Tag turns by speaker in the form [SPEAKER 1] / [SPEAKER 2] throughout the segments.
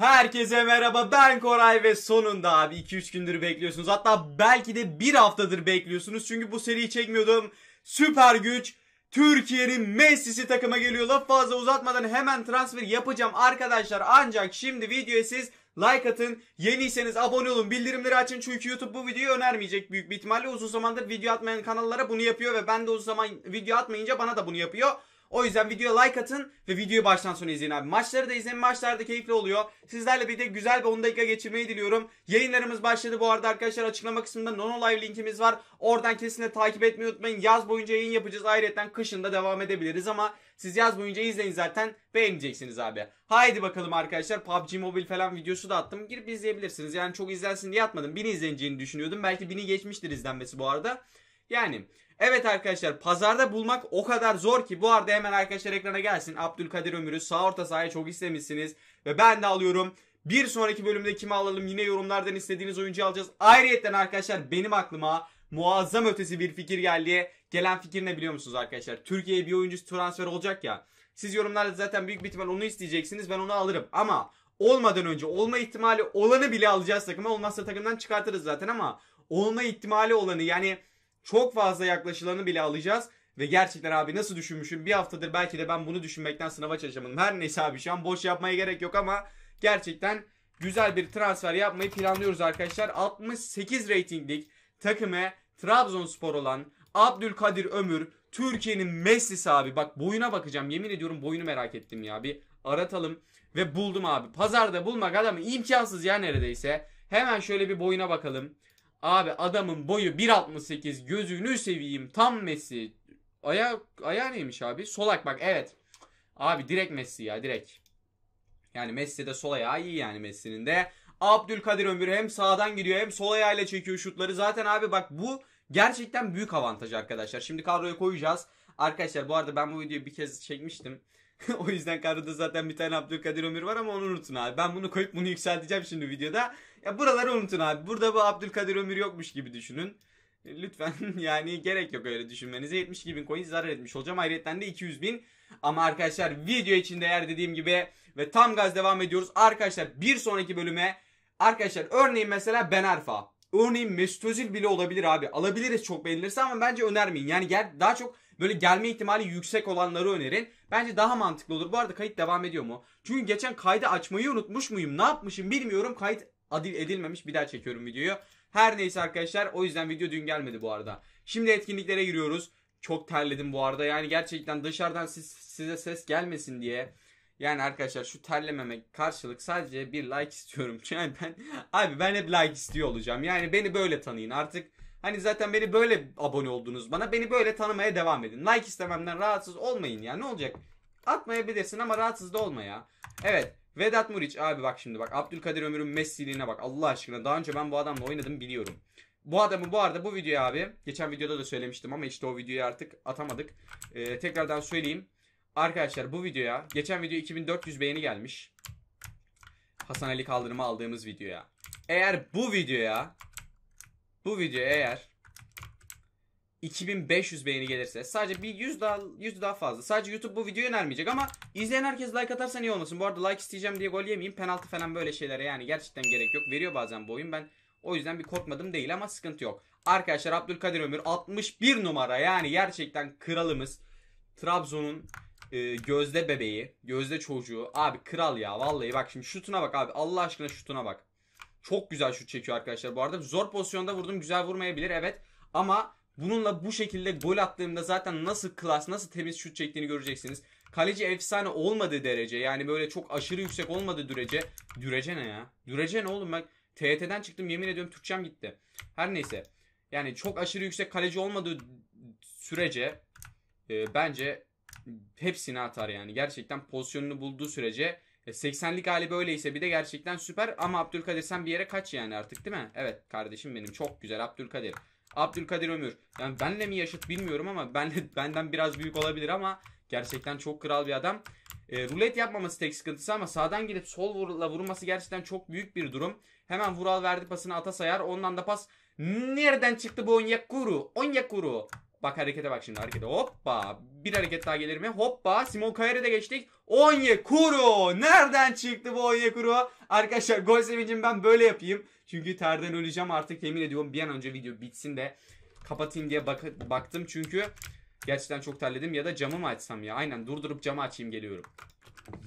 [SPEAKER 1] Herkese merhaba ben Koray ve sonunda abi 2-3 gündür bekliyorsunuz. Hatta belki de bir haftadır bekliyorsunuz. Çünkü bu seriyi çekmiyordum. Süper güç Türkiye'nin Messi'si takıma geliyor. Laf fazla uzatmadan hemen transfer yapacağım arkadaşlar. Ancak şimdi videoya siz like atın. Yeniyseniz abone olun. Bildirimleri açın çünkü YouTube bu videoyu önermeyecek büyük bir ihtimalle. Uzun zamandır video atmayan kanallara bunu yapıyor ve ben de uzun zaman video atmayınca bana da bunu yapıyor. O yüzden videoya like atın ve videoyu baştan sona izleyin abi. Maçları da izleyin. Maçlar da keyifli oluyor. Sizlerle bir de güzel bir 10 dakika geçirmeyi diliyorum. Yayınlarımız başladı bu arada arkadaşlar. Açıklama kısmında Nono Live linkimiz var. Oradan kesinlikle takip etmeyi unutmayın. Yaz boyunca yayın yapacağız. Ayrıca kışında devam edebiliriz ama siz yaz boyunca izleyin zaten. Beğeneceksiniz abi. Haydi bakalım arkadaşlar. PUBG Mobile falan videosu da attım. Girip izleyebilirsiniz. Yani çok izlensin diye atmadım. 1000 izleneceğini düşünüyordum. Belki 1000'i geçmiştir izlenmesi bu arada. Yani evet arkadaşlar pazarda bulmak o kadar zor ki bu arada hemen arkadaşlar ekrana gelsin. Abdülkadir Ömür'ü sağ orta sahaya çok istemişsiniz ve ben de alıyorum. Bir sonraki bölümde kimi alalım yine yorumlardan istediğiniz oyuncu alacağız. Ayrıyeten arkadaşlar benim aklıma muazzam ötesi bir fikir geldi. Gelen fikir ne biliyor musunuz arkadaşlar? Türkiye'ye bir oyuncu transfer olacak ya. Siz yorumlarda zaten büyük bir ihtimal onu isteyeceksiniz ben onu alırım. Ama olmadan önce olma ihtimali olanı bile alacağız takıma. Olmazsa takımdan çıkartırız zaten ama olma ihtimali olanı yani çok fazla yaklaşılanı bile alacağız. Ve gerçekten abi nasıl düşünmüşüm bir haftadır belki de ben bunu düşünmekten sınava çalışamadım. Her neyse abi şu an boş yapmaya gerek yok ama gerçekten güzel bir transfer yapmayı planlıyoruz arkadaşlar. 68 ratinglik takıma Trabzonspor olan Abdülkadir Ömür Türkiye'nin Messi'si abi. Bak boyuna bakacağım yemin ediyorum boyunu merak ettim ya bir aratalım ve buldum abi. Pazarda bulmak adamı imkansız ya neredeyse. Hemen şöyle bir boyuna bakalım. Abi adamın boyu 1.68 gözünü seveyim tam Messi. ayağı ayağı neymiş abi? Solak bak evet. Abi direkt Messi ya direkt. Yani Messi de sol ayağı iyi yani Messi'nin de. Abdülkadir Ömür hem sağdan gidiyor hem sol ayağıyla çekiyor şutları. Zaten abi bak bu gerçekten büyük avantaj arkadaşlar. Şimdi kadroya koyacağız. Arkadaşlar bu arada ben bu videoyu bir kez çekmiştim. o yüzden kadroda zaten bir tane Abdülkadir Ömür var ama onu unutun abi. Ben bunu koyup bunu yükselteceğim şimdi videoda. Ya buraları unutun abi. Burada bu Abdülkadir Ömür yokmuş gibi düşünün. E, lütfen yani gerek yok öyle düşünmenize. 72 bin coin zarar etmiş olacağım. Ayrıca de 200 bin. Ama arkadaşlar video için değer dediğim gibi ve tam gaz devam ediyoruz. Arkadaşlar bir sonraki bölüme arkadaşlar örneğin mesela Ben Arfa. Örneğin Mesut Özil bile olabilir abi. Alabiliriz çok beğenilirse ama bence önermeyin. Yani daha çok Böyle gelme ihtimali yüksek olanları önerin. Bence daha mantıklı olur. Bu arada kayıt devam ediyor mu? Çünkü geçen kaydı açmayı unutmuş muyum? Ne yapmışım bilmiyorum. Kayıt edilmemiş. Bir daha çekiyorum videoyu. Her neyse arkadaşlar o yüzden video dün gelmedi bu arada. Şimdi etkinliklere giriyoruz. Çok terledim bu arada. Yani gerçekten dışarıdan siz, size ses gelmesin diye. Yani arkadaşlar şu terlememe karşılık sadece bir like istiyorum. Yani ben abi ben hep like istiyor olacağım. Yani beni böyle tanıyın. Artık Hani zaten beni böyle abone oldunuz bana. Beni böyle tanımaya devam edin. Like istememden rahatsız olmayın ya. Ne olacak? Atmayabilirsin ama rahatsız da olma ya. Evet. Vedat Muriç abi bak şimdi bak. Abdülkadir Ömür'ün Messi'liğine bak. Allah aşkına daha önce ben bu adamla oynadım biliyorum. Bu adamı bu arada bu videoya abi. Geçen videoda da söylemiştim ama işte o videoyu artık atamadık. Ee, tekrardan söyleyeyim. Arkadaşlar bu videoya geçen video 2400 beğeni gelmiş. Hasan Ali kaldırıma aldığımız videoya. Eğer bu videoya bu video eğer 2500 beğeni gelirse sadece bir 100 daha 100 daha fazla. Sadece YouTube bu videoyu önermeyecek ama izleyen herkes like atarsa iyi olmasın. Bu arada like isteyeceğim diye gol yemeyeyim. Penaltı falan böyle şeylere yani gerçekten gerek yok. Veriyor bazen bu oyun. Ben o yüzden bir korkmadım değil ama sıkıntı yok. Arkadaşlar Abdülkadir Ömür 61 numara yani gerçekten kralımız. Trabzon'un e, gözde bebeği, gözde çocuğu. Abi kral ya vallahi bak şimdi şutuna bak abi. Allah aşkına şutuna bak. Çok güzel şut çekiyor arkadaşlar. Bu arada zor pozisyonda vurdum. Güzel vurmayabilir evet. Ama bununla bu şekilde gol attığımda zaten nasıl klas, nasıl temiz şut çektiğini göreceksiniz. Kaleci efsane olmadığı derece yani böyle çok aşırı yüksek olmadığı derece, Dürece ne ya? Dürece ne oğlum bak TYT'den çıktım yemin ediyorum Türkçem gitti. Her neyse. Yani çok aşırı yüksek kaleci olmadığı sürece e, bence hepsini atar yani. Gerçekten pozisyonunu bulduğu sürece e 80'lik hali böyleyse bir de gerçekten süper. Ama Abdülkadir sen bir yere kaç yani artık değil mi? Evet kardeşim benim çok güzel Abdülkadir. Abdülkadir Ömür. Yani benle mi yaşıt bilmiyorum ama ben benden biraz büyük olabilir ama gerçekten çok kral bir adam. E, rulet yapmaması tek sıkıntısı ama sağdan gelip sol vurla vurması gerçekten çok büyük bir durum. Hemen Vural verdi pasını ata sayar. Ondan da pas nereden çıktı bu Onyekuru? Onyekuru. Bak harekete bak şimdi harekete. Hoppa. Bir hareket daha gelir mi? Hoppa. Simon Kayer'e de geçtik. Onyekuru. Nereden çıktı bu Onyekuru? Arkadaşlar gol sevincim ben böyle yapayım. Çünkü terden öleceğim artık yemin ediyorum. Bir an önce video bitsin de kapatayım diye bak baktım. Çünkü gerçekten çok terledim. Ya da camı mı açsam ya? Aynen durdurup camı açayım geliyorum.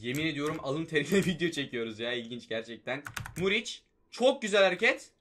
[SPEAKER 1] Yemin ediyorum alın terine video çekiyoruz ya. ilginç gerçekten. Muriç. Çok güzel hareket.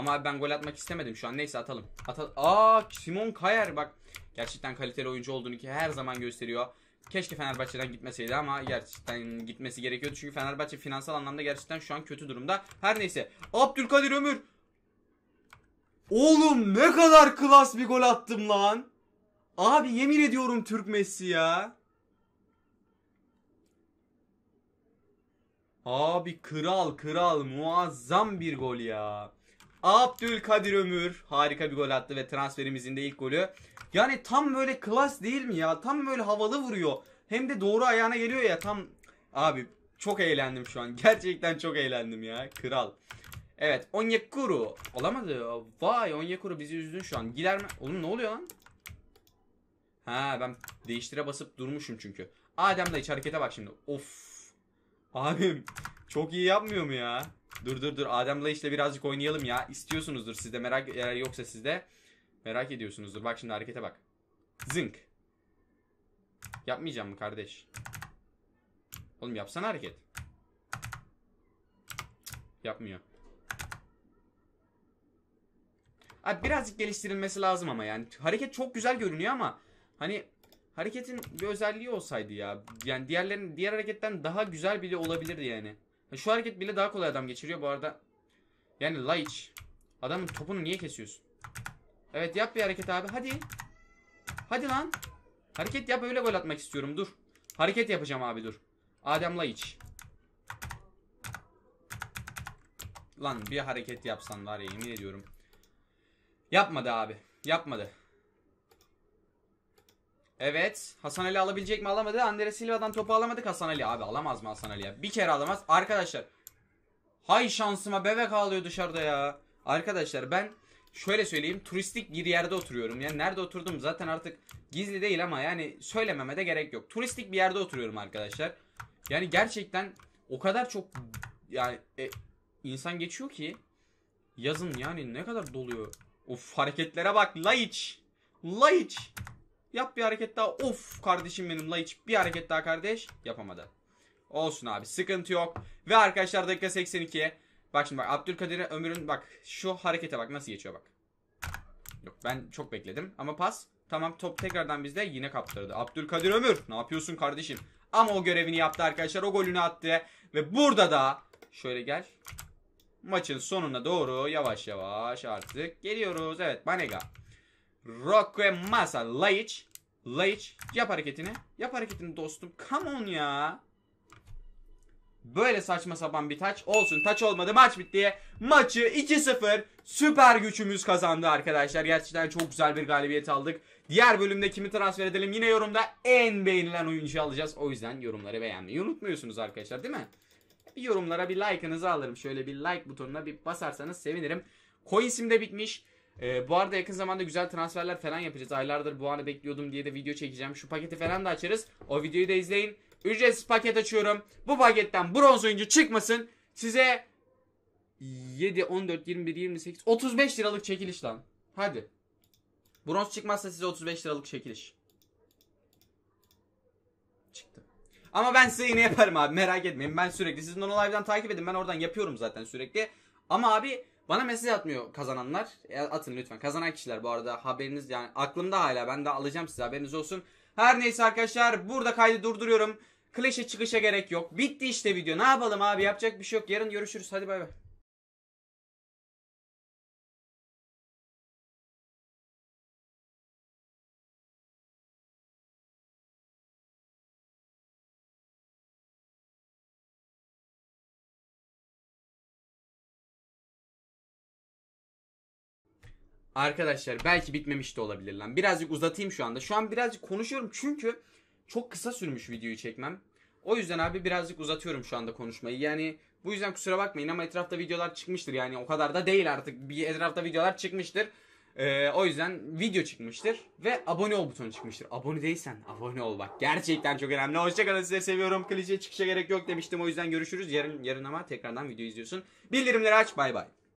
[SPEAKER 1] Ama ben gol atmak istemedim şu an. Neyse atalım. atalım Aa Simon Kayer bak. Gerçekten kaliteli oyuncu olduğunu ki her zaman gösteriyor. Keşke Fenerbahçe'den gitmeseydi ama gerçekten gitmesi gerekiyordu. Çünkü Fenerbahçe finansal anlamda gerçekten şu an kötü durumda. Her neyse. Abdülkadir Ömür. Oğlum ne kadar klas bir gol attım lan. Abi yemin ediyorum Türk Messi ya. Abi kral kral muazzam bir gol ya. Abdülkadir Ömür harika bir gol attı ve transferimizin de ilk golü. Yani tam böyle klas değil mi ya? Tam böyle havalı vuruyor. Hem de doğru ayağına geliyor ya tam. Abi çok eğlendim şu an. Gerçekten çok eğlendim ya. Kral. Evet Onyekuru. Olamadı. Vay Onyekuru bizi üzdün şu an. Giler mi? Oğlum ne oluyor lan? Ha ben değiştire basıp durmuşum çünkü. Adem de hiç harekete bak şimdi. Of. Abim çok iyi yapmıyor mu ya? Dur dur dur Adem'le işte birazcık oynayalım ya. İstiyorsunuzdur sizde merak eğer yoksa sizde merak ediyorsunuzdur. Bak şimdi harekete bak. Zınk. Yapmayacağım mı kardeş? Oğlum yapsana hareket. Yapmıyor. Abi birazcık geliştirilmesi lazım ama yani. Hareket çok güzel görünüyor ama hani hareketin bir özelliği olsaydı ya. Yani diğerlerin diğer hareketten daha güzel bile olabilirdi yani. Şu hareket bile daha kolay adam geçiriyor bu arada. Yani Laiç. Adamın topunu niye kesiyorsun? Evet yap bir hareket abi. Hadi. Hadi lan. Hareket yap öyle gol atmak istiyorum. Dur. Hareket yapacağım abi dur. Adem Laiç. Lan bir hareket yapsan var ya yemin ediyorum. Yapmadı abi. Yapmadı. Evet. Hasan Ali alabilecek mi alamadı. Andre Silva'dan topu alamadık Hasan Ali. Abi alamaz mı Hasan Ali ya? Bir kere alamaz. Arkadaşlar. Hay şansıma bebek ağlıyor dışarıda ya. Arkadaşlar ben şöyle söyleyeyim. Turistik bir yerde oturuyorum. Yani nerede oturdum zaten artık gizli değil ama yani söylememe de gerek yok. Turistik bir yerde oturuyorum arkadaşlar. Yani gerçekten o kadar çok yani e, insan geçiyor ki yazın yani ne kadar doluyor. Of hareketlere bak Laiç. Laiç. Yap bir hareket daha. Of kardeşim benim hiç Bir hareket daha kardeş. Yapamadı. Olsun abi sıkıntı yok. Ve arkadaşlar dakika 82. Bak şimdi bak Abdülkadir'e Ömür'ün bak şu harekete bak nasıl geçiyor bak. Yok ben çok bekledim ama pas. Tamam top tekrardan bizde yine kaptırdı. Abdülkadir Ömür ne yapıyorsun kardeşim? Ama o görevini yaptı arkadaşlar. O golünü attı. Ve burada da şöyle gel. Maçın sonuna doğru yavaş yavaş artık geliyoruz. Evet Banega. Rocco e Masa. Laiç. Laiç. Yap hareketini. Yap hareketini dostum. Come on ya. Böyle saçma sapan bir taç olsun. Taç olmadı maç bitti. Maçı 2-0 süper güçümüz kazandı arkadaşlar. Gerçekten çok güzel bir galibiyet aldık. Diğer bölümde kimi transfer edelim yine yorumda en beğenilen oyuncu alacağız. O yüzden yorumları beğenmeyi unutmuyorsunuz arkadaşlar değil mi? Bir yorumlara bir like'ınızı alırım. Şöyle bir like butonuna bir basarsanız sevinirim. Coin'sim de bitmiş. Ee, bu arada yakın zamanda güzel transferler falan yapacağız. Aylardır bu anı bekliyordum diye de video çekeceğim. Şu paketi falan da açarız. O videoyu da izleyin. Ücretsiz paket açıyorum. Bu paketten bronz oyuncu çıkmasın. Size 7, 14, 21, 28, 35 liralık çekiliş lan. Hadi. Bronz çıkmazsa size 35 liralık çekiliş. Çıktı. Ama ben size yine yaparım abi merak etmeyin. Ben sürekli sizin onu live'dan takip edin. Ben oradan yapıyorum zaten sürekli. Ama abi bana mesaj atmıyor kazananlar. E, atın lütfen. Kazanan kişiler bu arada haberiniz yani aklımda hala. Ben de alacağım size haberiniz olsun. Her neyse arkadaşlar burada kaydı durduruyorum. Clash'e çıkışa gerek yok. Bitti işte video. Ne yapalım abi yapacak bir şey yok. Yarın görüşürüz. Hadi bay bay. Arkadaşlar belki bitmemiş de olabilir lan. Birazcık uzatayım şu anda. Şu an birazcık konuşuyorum çünkü çok kısa sürmüş videoyu çekmem. O yüzden abi birazcık uzatıyorum şu anda konuşmayı. Yani bu yüzden kusura bakmayın ama etrafta videolar çıkmıştır. Yani o kadar da değil artık. Bir etrafta videolar çıkmıştır. Ee, o yüzden video çıkmıştır ve abone ol butonu çıkmıştır. Abone değilsen abone ol bak. Gerçekten çok önemli. Hoşçakalın sizleri seviyorum. Klişe çıkışa gerek yok demiştim. O yüzden görüşürüz. Yarın yarın ama tekrardan video izliyorsun. Bildirimleri aç. Bay bay.